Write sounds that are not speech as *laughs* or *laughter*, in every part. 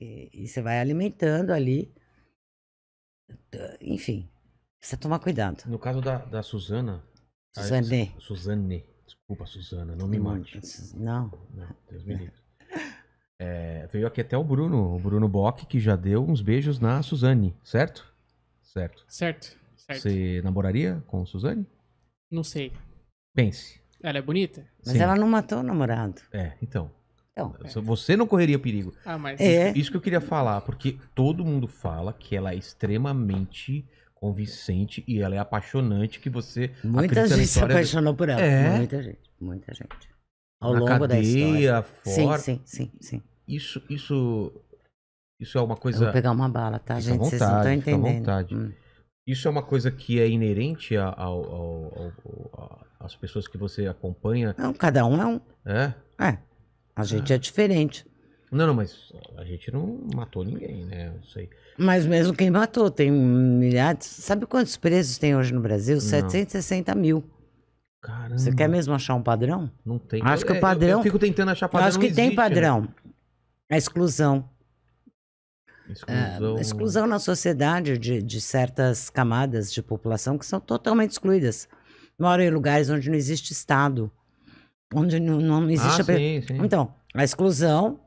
e você vai alimentando ali. Enfim, precisa tomar cuidado. No caso da, da Suzana. Suzane. A, Suzane. Desculpa, Suzana, não me mate. Não. Deus me livre. É, veio aqui até o Bruno, o Bruno Bock, que já deu uns beijos na Suzane, certo? Certo. Certo. certo. Você namoraria com Suzane? Não sei. Pense. Ela é bonita? Mas Sim. ela não matou o namorado. É, então. Então, é. Você não correria perigo. Ah, mas... É. Isso que eu queria falar, porque todo mundo fala que ela é extremamente convincente e ela é apaixonante que você muita gente se apaixonou por ela é. muita gente muita gente ao Na longo cadeia, da história fora. sim sim sim sim isso isso isso é uma coisa eu vou pegar uma bala tá fica gente vontade, vocês não estão entendendo hum. isso é uma coisa que é inerente ao, ao, ao, ao às pessoas que você acompanha não cada um é um é é a é. gente é, é diferente. Não, não, mas a gente não matou ninguém, né? sei. Mas mesmo quem matou, tem milhares. Sabe quantos presos tem hoje no Brasil? Não. 760 mil. Caramba. Você quer mesmo achar um padrão? Não tem. Acho que o é, padrão. Eu, fico tentando achar padrão. Eu acho que existe, tem né? padrão. Né? A exclusão. Exclusão. É, exclusão na sociedade de, de certas camadas de população que são totalmente excluídas. Moram em lugares onde não existe Estado. Onde não, não existe. Ah, a... sim, sim. Então, a exclusão.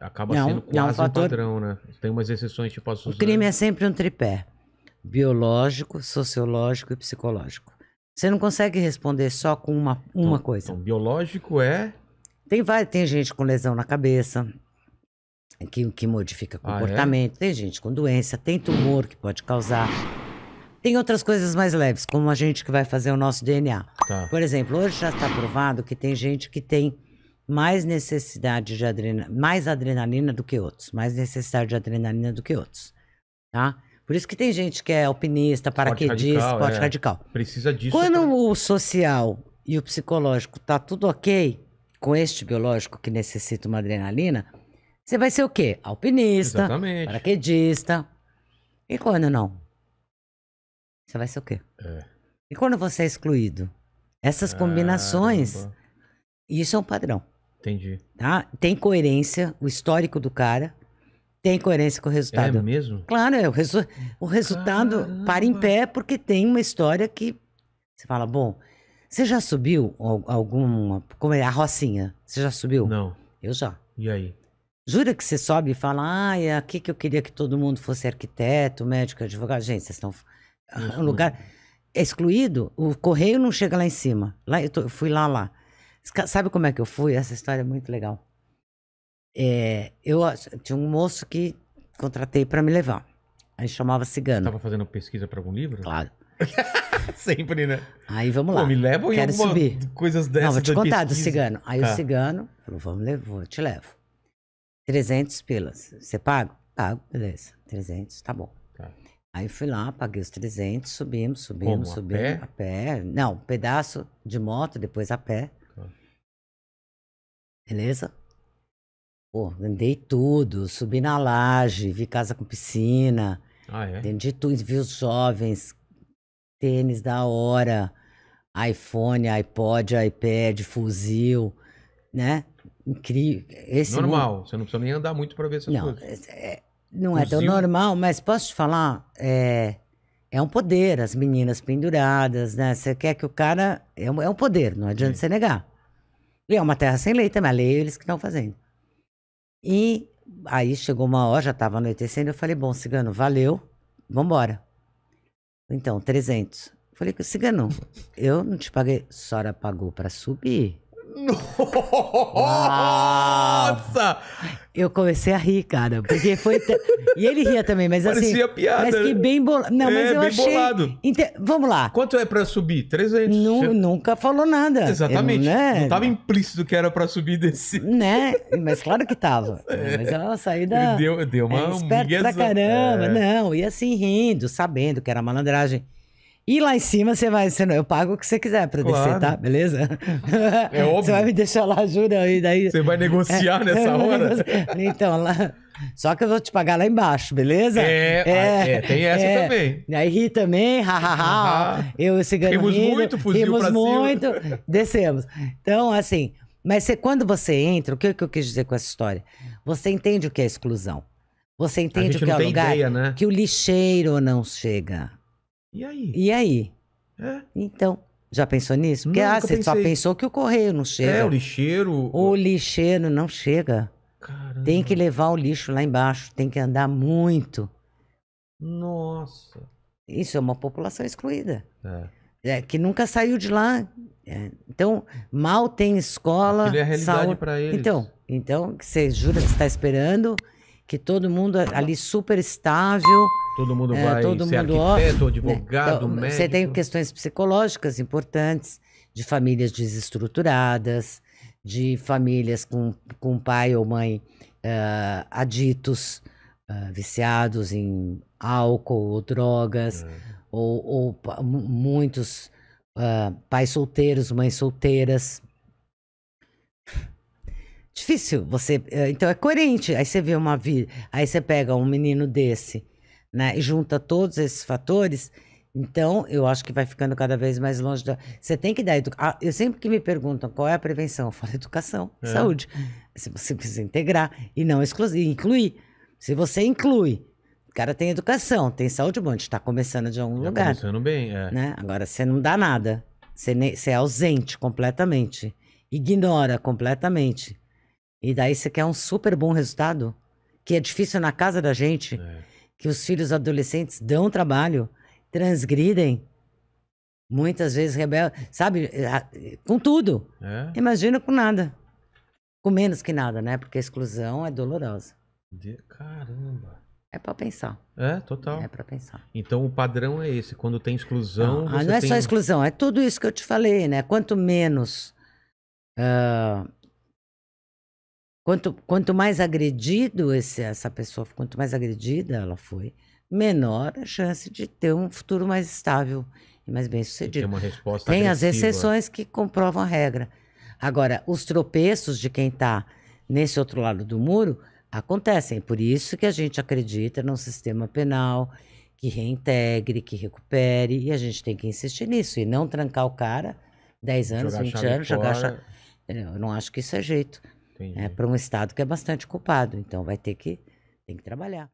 Acaba não, é sendo é quase um fator... padrão, né? Tem umas exceções, tipo a Suzana. O crime é sempre um tripé: biológico, sociológico e psicológico. Você não consegue responder só com uma, uma então, coisa. Então, biológico é. Tem, vai, tem gente com lesão na cabeça, que, que modifica comportamento, ah, é? tem gente com doença, tem tumor que pode causar. Tem outras coisas mais leves, como a gente que vai fazer o nosso DNA. Tá. Por exemplo, hoje já está provado que tem gente que tem mais necessidade de adrenalina, mais adrenalina do que outros, mais necessidade de adrenalina do que outros, tá? Por isso que tem gente que é alpinista, paraquedista, esporte, radical, é. radical. Precisa disso. Quando pra... o social e o psicológico tá tudo ok com este biológico que necessita uma adrenalina, você vai ser o quê? Alpinista, Exatamente. paraquedista. E quando não? Você vai ser o quê? É. E quando você é excluído? Essas ah, combinações, caramba. isso é um padrão. Entendi. Tá? Tem coerência, o histórico do cara tem coerência com o resultado. É mesmo? Claro, é, o, resu o resultado Caramba. para em pé porque tem uma história que você fala, bom, você já subiu alguma, como é, a Rocinha? Você já subiu? Não. Eu já. E aí? Jura que você sobe e fala, ah, é aqui que eu queria que todo mundo fosse arquiteto, médico, advogado. Gente, vocês estão... Um lugar... É excluído, o correio não chega lá em cima. Lá, eu, tô, eu fui lá, lá. Sabe como é que eu fui? Essa história é muito legal. É, eu tinha um moço que contratei para me levar. Aí chamava Cigano. Tava fazendo pesquisa para algum livro? Claro. *laughs* Sempre, né? Aí vamos lá. Pô, me leva Quero em subir. coisas dessas. Não, vou te contar pesquisa. do cigano. Aí tá. o cigano falou: vamos levar, eu te levo. 300 pilas. Você paga? Pago, beleza. 300, tá bom. Tá. Aí fui lá, paguei os 300, subimos, subimos, Como, subimos. A pé? a pé? Não, pedaço de moto, depois a pé. Beleza? Pô, vendei tudo, subi na laje, vi casa com piscina, ah, é? vendi tudo, vi os jovens, tênis da hora, iPhone, iPod, iPad, fuzil, né? Incrível. Esse Normal, mundo... você não precisa nem andar muito para ver essas não, coisas. É, não fuzil. é tão normal, mas posso te falar, é, é um poder, as meninas penduradas, né? Você quer que o cara. É um, é um poder, não adianta Sim. você negar. E é uma terra sem lei também, a lei é eles que estão fazendo. E aí chegou uma hora, já estava anoitecendo, eu falei, bom, cigano, valeu, vambora. Então, 300. Eu falei, cigano, eu não te paguei, a senhora pagou para subir. Nossa! Eu comecei a rir, cara, porque foi. *laughs* E ele ria também, mas assim. Parecia piada. Mas que né? bem bolado. Não, é, mas eu bem achei. Bolado. Inter... Vamos lá. Quanto é pra subir? 300. Você... Nunca falou nada. Exatamente. Eu, né? Não tava implícito que era pra subir desse. Né? Mas claro que tava. *laughs* É. Mas ela saiu da. deu, deu uma. É, esperto pra caramba. É. Não, e assim rindo, sabendo que era malandragem. E lá em cima você vai, você não, eu pago o que você quiser pra claro. descer, tá? Beleza? É óbvio. *laughs* Você vai me deixar lá, jura? E daí... Você vai negociar é, nessa hora? *laughs* Então, lá... Só que eu vou te pagar lá embaixo, beleza? É, é, ah, é tem essa é. também. Aí ri também, hahaha. Ha, ha, eu e cigano Rimos rindo, muito, fuzil rimos muito, cima. descemos. Então, assim, mas você, quando você entra, o que, que eu quis dizer com essa história? Você entende o que é exclusão. Você entende o que é o lugar ideia, né? que o lixeiro não chega. E aí? E aí? É. Então, já pensou nisso? Porque ah, Nunca ah, você pensei. só pensou que o correio não chega. É, o lixeiro. O lixeiro não chega. Caramba. Tem que levar o lixo lá embaixo, tem que andar muito. Nossa. Isso é uma população excluída. É. é que nunca saiu de lá. É, então, mal tem escola. Aquilo é a realidade para eles. Então, então, você jura que está esperando que todo mundo é ali super estável. Todo mundo é, vai todo ser mundo arquiteto, né, advogado, né? médico. Você tem questões psicológicas importantes, de famílias desestruturadas, de famílias com, com pai ou mãe uh, aditos, uh, viciados em álcool ou drogas, uhum. ou, ou muitos uh, pais solteiros, mães solteiras. Difícil você. É, então é coerente. Aí você vê uma vida. Aí você pega um menino desse, né? E junta todos esses fatores. Então, eu acho que vai ficando cada vez mais longe da. Você tem que dar. Educa... Ah, eu sempre que me perguntam qual é a prevenção, eu falo *laughs* educação, é. saúde. Se você precisa integrar e não exclusivo incluir. Se você inclui, o cara tem educação, tem saúde, bom, a gente está começando de algum Já tá lugar. Começando bem, é. Né? Agora, você não dá nada. Você, ne... você é ausente completamente. Ignora completamente. E daí você quer um super bom resultado, que é difícil na casa da gente, é. que os filhos adolescentes dão trabalho, transgridem, muitas vezes rebel sabe? Eh, com tudo. É. Imagina com nada. Com menos que nada, né? Porque a exclusão é dolorosa. De... Caramba. É para pensar. É, total. É para pensar. Então o padrão é esse, quando tem exclusão. Não, ah, não é tem... só exclusão, é tudo isso que eu te falei, né? Quanto menos uh, Quanto, quanto mais agredido esse, essa pessoa, quanto mais agredida ela foi, menor a chance de ter um futuro mais estável e mais bem sucedido. Tem, Tem as exceções que comprovam a regra. Agora, os tropeços de quem está nesse outro lado do muro acontecem. Por isso que a gente acredita num sistema penal que reintegre, que recupere, e a gente tem que insistir nisso e não trancar o cara 10 anos, jogar 20 anos, jogar Eu não acho que isso é jeito. É, para um Estado que é bastante culpado. Então vai ter que, tem que trabalhar.